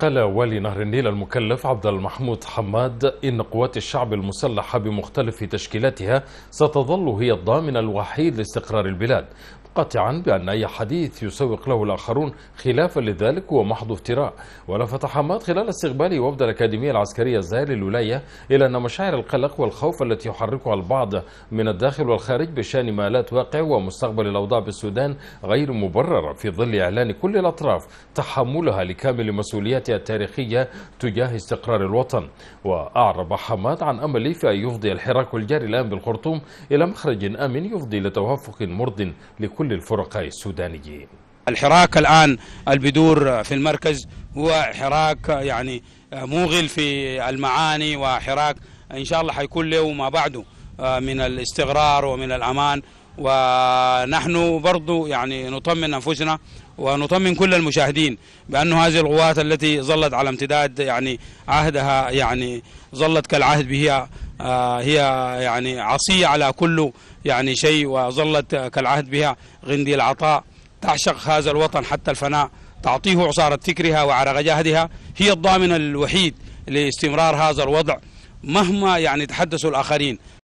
قال والي نهر النيل المكلف عبد المحمود حماد إن قوات الشعب المسلحة بمختلف تشكيلاتها ستظل هي الضامن الوحيد لاستقرار البلاد قاطعا بأن أي حديث يسوق له الآخرون خلافا لذلك هو محض افتراء ولفت حماد خلال استقبال وفد الأكاديمية العسكرية الزائر للولاية إلى أن مشاعر القلق والخوف التي يحركها البعض من الداخل والخارج بشأن ما لا تواقع ومستقبل الأوضاع بالسودان غير مبررة في ظل إعلان كل الأطراف تحملها لكامل مسؤولياتها التاريخية تجاه استقرار الوطن وأعرب حماد عن أمله في أن يفضي الحراك الجاري الآن بالخرطوم إلى مخرج آمن يفضي لتوافق مرض لكل كل الفرقاء السودانيين الحراك الآن البدور في المركز هو حراك يعني موغل في المعاني وحراك إن شاء الله حيكون له ما بعده آه، من الاستقرار ومن الأمان ونحن برضو يعني نطمن أنفسنا ونطمن كل المشاهدين بأن هذه القوات التي ظلت على امتداد يعني عهدها يعني ظلت كالعهد بها آه، هي يعني عصية على كل يعني شيء وظلت كالعهد بها غندي العطاء تعشق هذا الوطن حتى الفناء تعطيه عصارة فكرها وعرق جهدها هي الضامن الوحيد لاستمرار هذا الوضع مهما يعني تحدثوا الآخرين